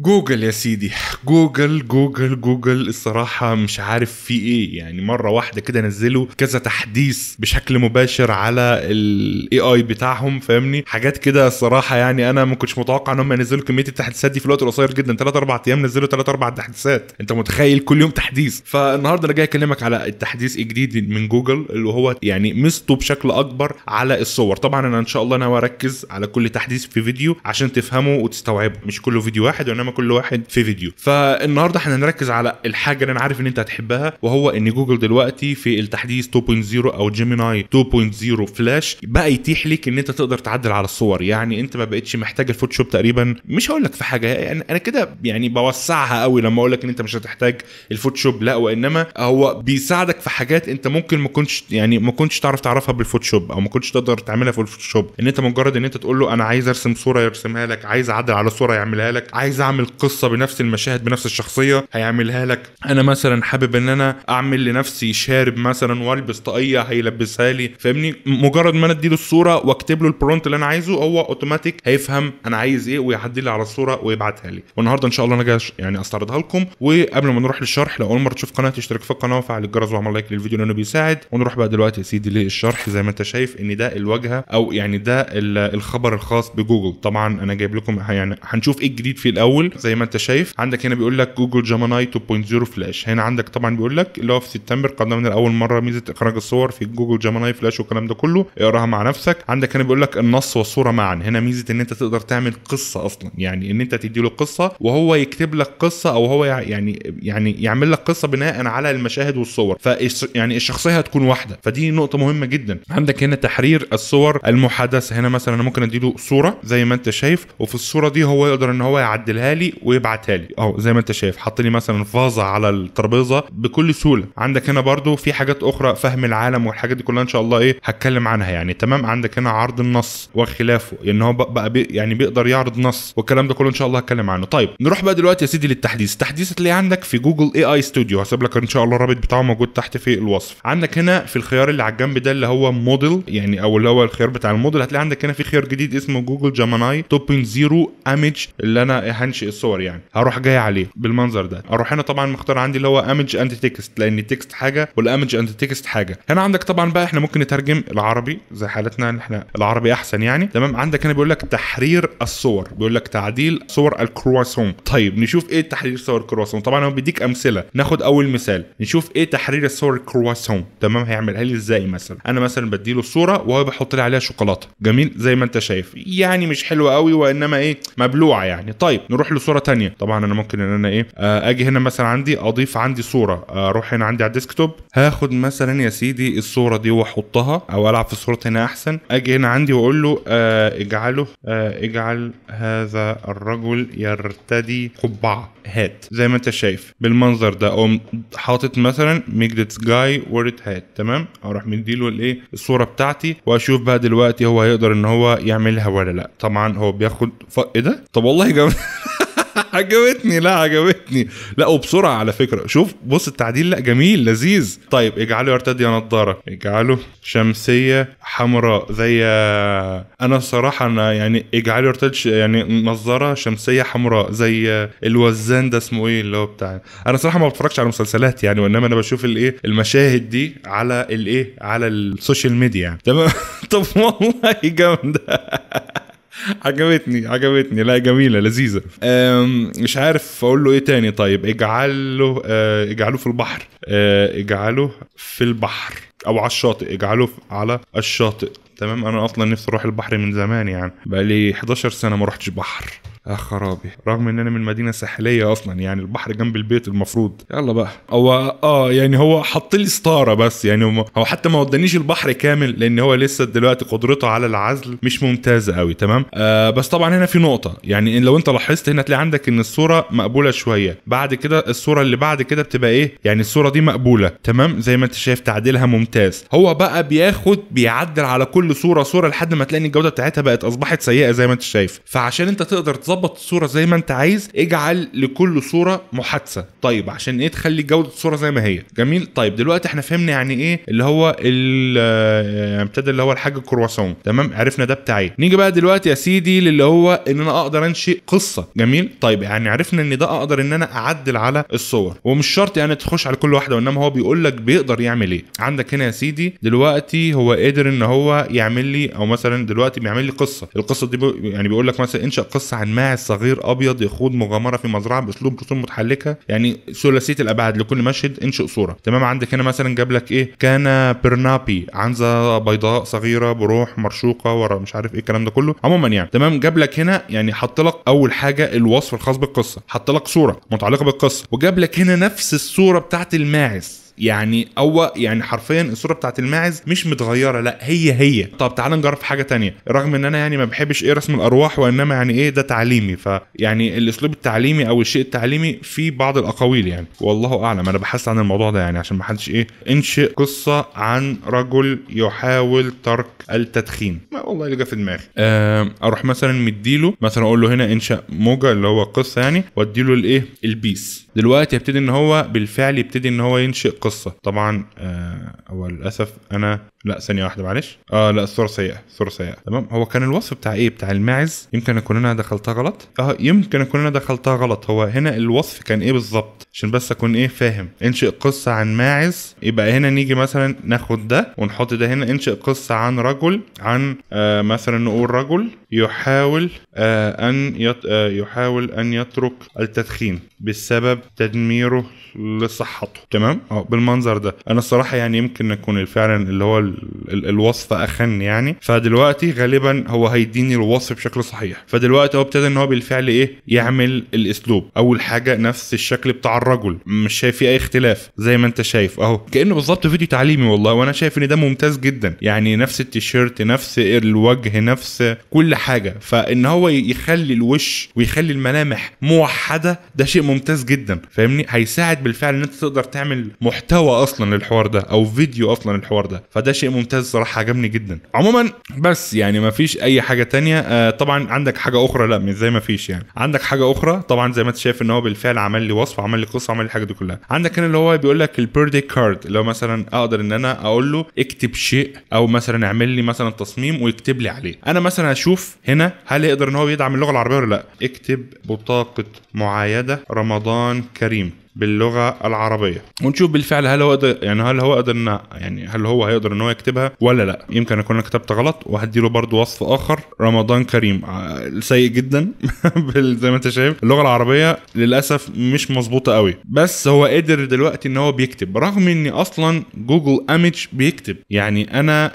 جوجل يا سيدي جوجل جوجل جوجل الصراحة مش عارف في ايه يعني مرة واحدة كده نزلوا كذا تحديث بشكل مباشر على الاي اي بتاعهم فاهمني حاجات كده الصراحة يعني انا ما كنتش متوقع ان هم ينزلوا كمية التحديثات دي في الوقت القصير جدا 3 4 ايام نزلوا 3 4 تحديثات انت متخيل كل يوم تحديث فالنهارده انا جاي اكلمك على التحديث الجديد من جوجل اللي هو يعني مسته بشكل اكبر على الصور طبعا انا ان شاء الله انا اركز على كل تحديث في فيديو عشان تفهمه وتستوعبه مش كله فيديو واحد وانما قدام كل واحد في فيديو فالنهارده احنا هنركز على الحاجه اللي انا عارف ان انت هتحبها وهو ان جوجل دلوقتي في التحديث 2.0 او جيميناي 2.0 فلاش بقى يتيح لك ان انت تقدر تعدل على الصور يعني انت ما بقتش محتاج الفوتوشوب تقريبا مش هقول لك في حاجه يعني انا كده يعني بوسعها قوي لما اقول لك ان انت مش هتحتاج الفوتوشوب لا وانما هو بيساعدك في حاجات انت ممكن ما كنتش يعني ما كنتش تعرف تعرفها بالفوتوشوب او ما كنتش تقدر تعملها في الفوتوشوب ان انت مجرد ان انت تقول له انا عايز ارسم صوره يرسمها لك عايز اعدل على صوره يعملها لك عايز اعمل هعمل قصه بنفس المشاهد بنفس الشخصيه هيعملها لك انا مثلا حابب ان انا اعمل لنفسي شارب مثلا والبس طاقيه هيلبسها لي فاهمني مجرد ما انا اديله الصوره واكتب له البرونت اللي انا عايزه هو اوتوماتيك هيفهم انا عايز ايه ويعدل لي على الصوره ويبعتها لي والنهارده ان شاء الله انا جاي يعني استعرضها لكم وقبل ما نروح للشرح لو اول مره تشوف قناتي اشترك في القناه وفعل الجرس واعمل لايك للفيديو لانه بيساعد ونروح بقى دلوقتي يا سيدي للشرح زي ما انت شايف ان ده الواجهه او يعني ده الخبر الخاص بجوجل طبعا انا جايب لكم يعني هنشوف ايه الجديد في الاول معمول زي ما انت شايف عندك هنا بيقول لك جوجل جيميناي 2.0 فلاش هنا عندك طبعا بيقول لك اللي هو في سبتمبر قدمنا لاول مره ميزه اخراج الصور في جوجل جيميناي فلاش والكلام ده كله اقراها مع نفسك عندك هنا بيقول لك النص والصوره معا هنا ميزه ان انت تقدر تعمل قصه اصلا يعني ان انت تدي له قصه وهو يكتب لك قصه او هو يعني يعني يعمل لك قصه بناء على المشاهد والصور ف يعني الشخصيه هتكون واحده فدي نقطه مهمه جدا عندك هنا تحرير الصور المحادثه هنا مثلا انا ممكن ادي له صوره زي ما انت شايف وفي الصوره دي هو يقدر ان هو يعدلها لي ويبعتها لي اهو زي ما انت شايف حط لي مثلا فازه على الترابيزه بكل سهوله عندك هنا برضو في حاجات اخرى فهم العالم والحاجات دي كلها ان شاء الله ايه هتكلم عنها يعني تمام عندك هنا عرض النص وخلافه ان يعني هو بقى بي يعني بيقدر يعرض نص والكلام ده كله ان شاء الله هتكلم عنه طيب نروح بقى دلوقتي يا سيدي للتحديث التحديث هتلاقيه عندك في جوجل إيه اي اي ستوديو هسيب لك ان شاء الله الرابط بتاعه موجود تحت في الوصف عندك هنا في الخيار اللي على الجنب ده اللي هو موديل يعني او اللي هو الخيار بتاع الموديل هتلاقي عندك هنا في خيار جديد اسمه جوجل جيميناي 2.0 ايمج اللي انا هنش شيء الصور يعني هروح جاي عليه بالمنظر ده اروح هنا طبعا مختار عندي اللي هو امج اند تكست لان التكست حاجه والامج اند تكست حاجه هنا عندك طبعا بقى احنا ممكن نترجم العربي زي حالتنا احنا العربي احسن يعني تمام عندك هنا بيقول لك تحرير الصور بيقول لك تعديل صور الكرواسون طيب نشوف ايه تحرير صور الكرواسون طبعا هو بيديك امثله ناخد اول مثال نشوف ايه تحرير الصور الكرواسون تمام هيعملها لي ازاي مثلا انا مثلا بديله الصوره وهو بيحط لي عليها شوكولاته جميل زي ما انت شايف يعني مش حلوه قوي وانما ايه مبلوعه يعني طيب نروح اروح لصوره تانية طبعا انا ممكن ان انا ايه آه، اجي هنا مثلا عندي اضيف عندي صوره آه، اروح هنا عندي على الديسكتوب هاخد مثلا يا سيدي الصوره دي واحطها او العب في الصوره هنا احسن اجي هنا عندي واقول له آه، اجعله اجعل هذا الرجل يرتدي قبعه هات زي ما انت شايف بالمنظر ده اقوم حاطط مثلا ميك جاي وورد هات تمام اروح مديله الايه الصوره بتاعتي واشوف بقى دلوقتي هو هيقدر ان هو يعملها ولا لا طبعا هو بياخد ف... ايه ده طب والله جامد عجبتني لا عجبتني لا وبسرعه على فكره شوف بص التعديل لا جميل لذيذ طيب اجعله يرتدي نظاره اجعله شمسيه حمراء زي انا الصراحه انا يعني اجعله يرتدي يعني نظاره شمسيه حمراء زي الوزان ده اسمه ايه اللي هو بتاع انا صراحه ما بتفرجش على مسلسلات يعني وانما انا بشوف الايه المشاهد دي على الايه على السوشيال ميديا يعني. تمام طب والله جامده عجبتني عجبتني لا جميله لذيذه مش عارف اقول له ايه تاني طيب اجعله آه، اجعله في البحر آه، اجعله في البحر او على الشاطئ اجعله على الشاطئ تمام انا اصلا نفسي اروح البحر من زمان يعني بقى لي 11 سنه ما رحتش بحر يا خرابي رغم ان انا من مدينه ساحليه اصلا يعني البحر جنب البيت المفروض يلا بقى هو اه يعني هو حط لي ستاره بس يعني هو حتى ما ودانيش البحر كامل لان هو لسه دلوقتي قدرته على العزل مش ممتازه قوي تمام آه بس طبعا هنا في نقطه يعني لو انت لاحظت هنا تلاقي عندك ان الصوره مقبوله شويه بعد كده الصوره اللي بعد كده بتبقى ايه يعني الصوره دي مقبوله تمام زي ما انت شايف تعديلها ممتاز هو بقى بياخد بيعدل على كل كل صوره صوره لحد ما تلاقي الجوده بتاعتها بقت اصبحت سيئه زي ما انت شايف فعشان انت تقدر تظبط الصوره زي ما انت عايز اجعل لكل صوره محادثه طيب عشان ايه تخلي جوده الصوره زي ما هي جميل طيب دلوقتي احنا فهمنا يعني ايه اللي هو آه، ابتدى اللي هو الحاج الكرواسون تمام عرفنا ده بتاع ايه نيجي بقى دلوقتي يا سيدي للي هو ان انا اقدر انشئ قصه جميل طيب يعني عرفنا ان ده اقدر ان انا اعدل على الصور ومش شرط يعني تخش على كل واحده وانما هو بيقول لك بيقدر يعمل ايه عندك هنا يا سيدي دلوقتي هو قدر ان هو يعمل لي او مثلا دلوقتي بيعمل لي قصه القصه دي بي يعني بيقول لك مثلا انشا قصه عن ماعز صغير ابيض يخوض مغامره في مزرعه باسلوب رسوم متحلكه يعني ثلاثيه الابعاد لكل مشهد انشئ صوره تمام عندك هنا مثلا جاب لك ايه كان برنابي عنزه بيضاء صغيره بروح مرشوقه ورا مش عارف ايه الكلام ده كله عموما يعني تمام جاب لك هنا يعني حط لك اول حاجه الوصف الخاص بالقصه حط لك صوره متعلقه بالقصه وجاب لك هنا نفس الصوره بتاعت الماعز يعني او يعني حرفيا الصوره بتاعت الماعز مش متغيره لا هي هي طب تعال نجرب حاجه تانية رغم ان انا يعني ما بحبش ايه رسم الارواح وانما يعني ايه ده تعليمي فيعني الاسلوب التعليمي او الشيء التعليمي في بعض الاقاويل يعني والله اعلم انا بحثت عن الموضوع ده يعني عشان ما حدش ايه انشئ قصه عن رجل يحاول ترك التدخين ما والله اللي جه في دماغي آه، اروح مثلا مديله مثلا اقول له هنا انشا موجه اللي هو قصه يعني واديله الايه البيس دلوقتي يبتدي ان هو بالفعل يبتدي ان هو ينشئ قصة القصه طبعا او آه، للاسف انا لا ثانيه واحده معلش اه لا الصوره سيئه الصوره سيئه تمام هو كان الوصف بتاع ايه بتاع الماعز يمكن اكون انا دخلتها غلط اه يمكن اكون انا دخلتها غلط هو هنا الوصف كان ايه بالظبط عشان بس اكون ايه فاهم انشئ قصه عن ماعز يبقى هنا نيجي مثلا ناخد ده ونحط ده هنا انشئ قصه عن رجل عن آه مثلا نقول رجل يحاول آه ان يط... آه يحاول ان يترك التدخين بسبب تدميره لصحته تمام اه بالمنظر ده انا الصراحه يعني يمكن اكون فعلا اللي هو ال الوصف اخن يعني فدلوقتي غالبا هو هيديني الوصف بشكل صحيح فدلوقتي هو ابتدى ان هو بالفعل ايه يعمل الاسلوب اول حاجه نفس الشكل بتاع الرجل مش شايف فيه اي اختلاف زي ما انت شايف اهو كانه بالظبط فيديو تعليمي والله وانا شايف ان ده ممتاز جدا يعني نفس التيشيرت نفس الوجه نفس كل حاجه فان هو يخلي الوش ويخلي الملامح موحده ده شيء ممتاز جدا فاهمني هيساعد بالفعل ان انت تقدر تعمل محتوى اصلا للحوار ده او فيديو اصلا للحوار ده فده شيء ممتاز صراحه عجبني جدا عموما بس يعني ما فيش اي حاجه تانية آه طبعا عندك حاجه اخرى لا مش زي ما فيش يعني عندك حاجه اخرى طبعا زي ما انت شايف ان هو بالفعل عمل لي وصف عمل لي قصه عمل لي الحاجه دي كلها عندك هنا اللي هو بيقول لك البيردي كارد اللي هو مثلا اقدر ان انا اقول له اكتب شيء او مثلا اعمل لي مثلا تصميم ويكتب لي عليه انا مثلا اشوف هنا هل يقدر ان هو يدعم اللغه العربيه ولا لا اكتب بطاقه معايده رمضان كريم باللغه العربيه ونشوف بالفعل هل هو قدر يعني هل هو قدر يعني هل هو هيقدر ان هو يكتبها ولا لا يمكن اكون كتبت غلط وهديله برضو وصف اخر رمضان كريم سيء جدا زي ما انت شايف اللغه العربيه للاسف مش مظبوطه قوي بس هو قدر دلوقتي ان هو بيكتب رغم اني اصلا جوجل ايمج بيكتب يعني انا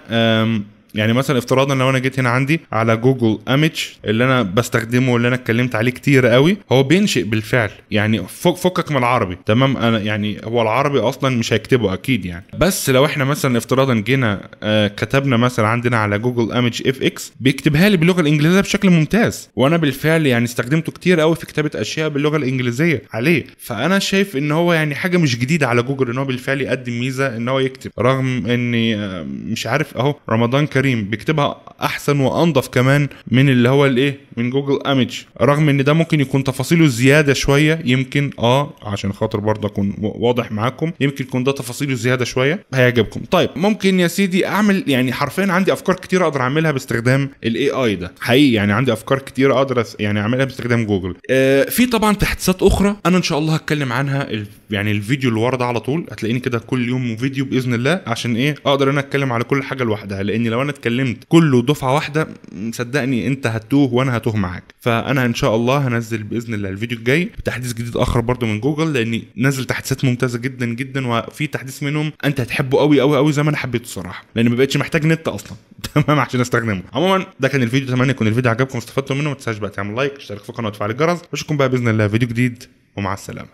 يعني مثلا افتراضا لو انا جيت هنا عندي على جوجل اميتش اللي انا بستخدمه واللي انا اتكلمت عليه كتير قوي هو بينشئ بالفعل يعني فكك من العربي تمام انا يعني هو العربي اصلا مش هيكتبه اكيد يعني بس لو احنا مثلا افتراضا جينا آه، كتبنا مثلا عندنا على جوجل اميتش اف اكس بيكتبها لي باللغه الانجليزيه بشكل ممتاز وانا بالفعل يعني استخدمته كتير قوي في كتابه اشياء باللغه الانجليزيه عليه فانا شايف ان هو يعني حاجه مش جديده على جوجل ان هو بالفعل يقدم ميزه ان هو يكتب رغم اني آه، مش عارف اهو رمضان كان كريم بيكتبها احسن وانضف كمان من اللي هو الايه من جوجل ايمج رغم ان ده ممكن يكون تفاصيله زياده شويه يمكن اه عشان خاطر برضه اكون واضح معاكم يمكن يكون ده تفاصيله زياده شويه هيعجبكم طيب ممكن يا سيدي اعمل يعني حرفيا عندي افكار كتير اقدر اعملها باستخدام الاي اي ده حقيقي يعني عندي افكار كتير اقدر يعني اعملها باستخدام جوجل آه في طبعا تحديثات اخرى انا ان شاء الله هتكلم عنها يعني الفيديو اللي ورا ده على طول هتلاقيني كده كل يوم فيديو باذن الله عشان ايه اقدر انا اتكلم على كل حاجه لوحدها لان لو انا اتكلمت كله دفعه واحده صدقني انت هتوه وانا هتوه معاك فانا ان شاء الله هنزل باذن الله الفيديو الجاي بتحديث جديد اخر برضو من جوجل لاني نزل تحديثات ممتازه جدا جدا وفي تحديث منهم انت هتحبه قوي قوي قوي زي ما انا حبيته الصراحه لان ما بقتش محتاج نت اصلا تمام عشان استخدمه عموما ده كان الفيديو اتمنى يكون الفيديو عجبكم واستفدتوا منه ما تنساش بقى تعمل لايك اشترك في القناه وتفعل الجرس واشوفكم بقى باذن الله فيديو جديد ومع السلامه